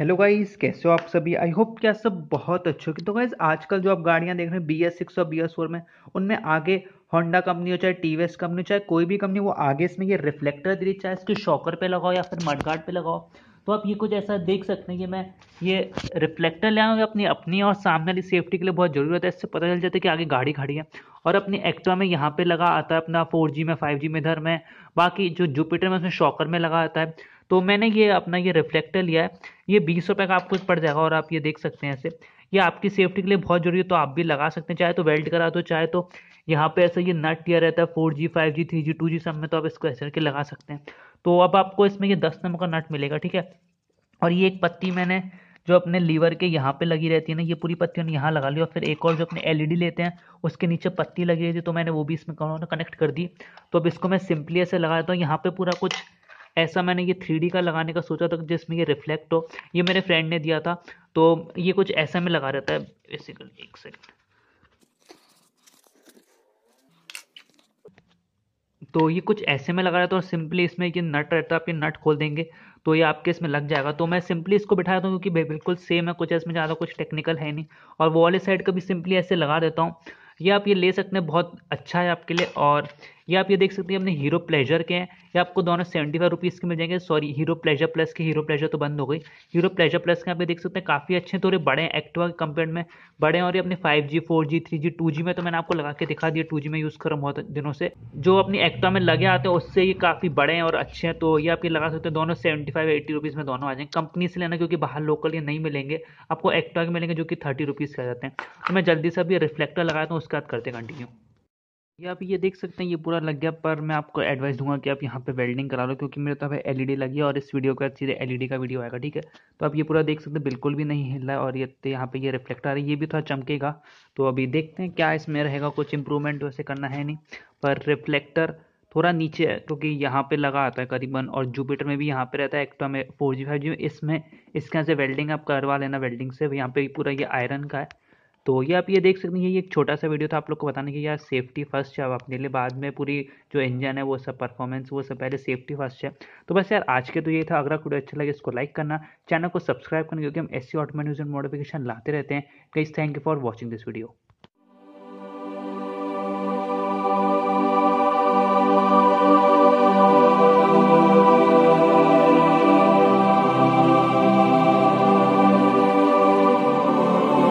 hello guys कैसे हो आप सभी आई होप क्या सब बहुत अच्छे हो तो गाइस आजकल जो आप गाड़ियां देख रहे हैं बी एस सिक्स और बी एस फोर में उनमें आगे होंडा कंपनी हो चाहे टी वी एस कंपनी हो चाहे कोई भी कंपनी वो आगे इसमें ये रिफ्लेक्टर दे रही चाहे इसके शॉकर पे लगाओ या फिर मडगार्ड पे लगाओ तो आप ये कुछ ऐसा देख सकते हैं कि मैं ये रिफ्लेक्टर ले आऊँगा अपनी अपनी और सामने वाली सेफ्टी के लिए बहुत जरूरी होता है इससे पता चल जाता है कि आगे गाड़ी खड़ी है और अपनी एक्टिवा में यहाँ पे लगा आता है अपना फोर जी में फाइव जी में इधर में बाकी जो जुपिटर में उसमें शॉकर में लगा आता है तो मैंने ये अपना ये रिफ्लेक्टर लिया है ये बीस रुपये का आपको पड़ जाएगा और आप ये देख सकते हैं ऐसे ये आपकी सेफ्टी के लिए बहुत जरूरी है तो आप भी लगा सकते हैं चाहे तो वेल्ट करा दो चाहे तो यहाँ पे ऐसा ये नट दिया रहता है four G five G three G two G सब में तो आप इसको ऐसे करके लगा सकते हैं तो अब आपको इसमें ये दस नंबर का नट मिलेगा ठीक है और ये एक पत्ती मैंने जो अपने लीवर के यहाँ पे लगी रहती है ना ये पूरी पत्ती मैंने यहाँ लगा ली और फिर एक और जो अपने एलईडी e लेते हैं उसके नीचे पत्ती लगी रहती है तो मैंने वो भी इसमें कनेक्ट कर दी तो अब इसको मैं सिंपली ऐसे लगा देता हूँ यहाँ पे पूरा कुछ ऐसा मैंने ये थ्री का लगाने का सोचा था जिसमें ये रिफ्लेक्ट हो ये मेरे फ्रेंड ने दिया था तो ये कुछ ऐसा में लगा रहता है बेसिकली एक सेकेंड तो ये कुछ ऐसे में लगा रहता है और सिंपली इसमें ये नट रहता है आप ये नट खोल देंगे तो ये आपके इसमें लग जाएगा तो मैं सिंपली इसको बिठा देता हूँ क्योंकि बिल्कुल सेम है कुछ इसमें ज़्यादा कुछ टेक्निकल है नहीं और वो वाले साइड का भी सिंपली ऐसे लगा देता हूँ ये आप ये ले सकते हैं बहुत अच्छा है आपके लिए और ये आप ये देख सकते हैं अपने हीरो प्लेजर के हैं ये आपको दोनों सेवेंटी फाइव रुपीज़ के मिल जाएंगे सॉरी हीरो प्लेजर प्लस के हीरो प्लेजर तो बंद हो गई हीरो प्लेजर प्लस के आप ये देख सकते हैं काफ़ी अच्छे हैं थोड़े बड़े हैं एक्टिवा के कंपेयर में बड़े हैं और ये अपने five G four G three G two G में तो मैंने आपको लगा के दिखा दिया टू जी में यूज़ करूँ बहुत दिनों से जो अपनी एक्टिवा में लगे आते हैं उससे ये काफ़ी बड़े हैं और अच्छे हैं तो ये आप ये लगा सकते हैं दोनों सेवेंटी फाइव एट्टी रुपीज़ में दोनों आ जाएंगे कंपनी से लेना क्योंकि बाहर लोकल ये नहीं मिलेंगे आपको एक्टिवा के मिलेंगे जो कि थर्टी रुपीज़ के आ जाते हैं तो मैं जल्दी से अभी रिफ्लेक्टर लगाता हूँ उसके बाद करते कंटिन्यू ये आप ये देख सकते हैं ये पूरा लग गया पर मैं आपको एडवाइस दूंगा कि आप यहाँ पे वेल्डिंग करा लो क्योंकि मेरे तो ई एलईडी लगी है और इस वीडियो का सीधे एलईडी का वीडियो आएगा ठीक है तो आप ये पूरा देख सकते हैं बिल्कुल भी नहीं हिल रहा है और ये तो यहाँ पे ये रिफ्लेक्ट आ रही है ये भी थोड़ा चमकेगा तो अभी देखते हैं क्या इसमें रहेगा कुछ इंप्रूवमेंट वैसे करना है नहीं पर रिफ्लेक्टर थोड़ा नीचे है क्योंकि यहाँ पे लगा आता है करीबन और जुपिटर में भी यहाँ पे रहता है तो में फोर जी फाइव जी में इसमें इसके यहाँ से वेल्डिंग आप करवा लेना वेल्डिंग से यहाँ पे पूरा ये आयरन का है तो ये आप ये देख सकते हैं ये एक छोटा सा वीडियो था आप लोग को बताने की यार सेफ्टी फर्स्ट है अब अपने लिए बाद में पूरी जो इंजन है वो सब परफॉर्मेंस वो सब पहले सेफ्टी फर्स्ट है तो बस यार आज के तो ये था अगर आपको वीडियो अच्छा लगे इसको लाइक करना चैनल को सब्सक्राइब करना क्योंकि हम ऐसी सी ऑटोमेट न्यूज एंड मॉडिफिकेशन लाते रहते हैं please thank you for watching this video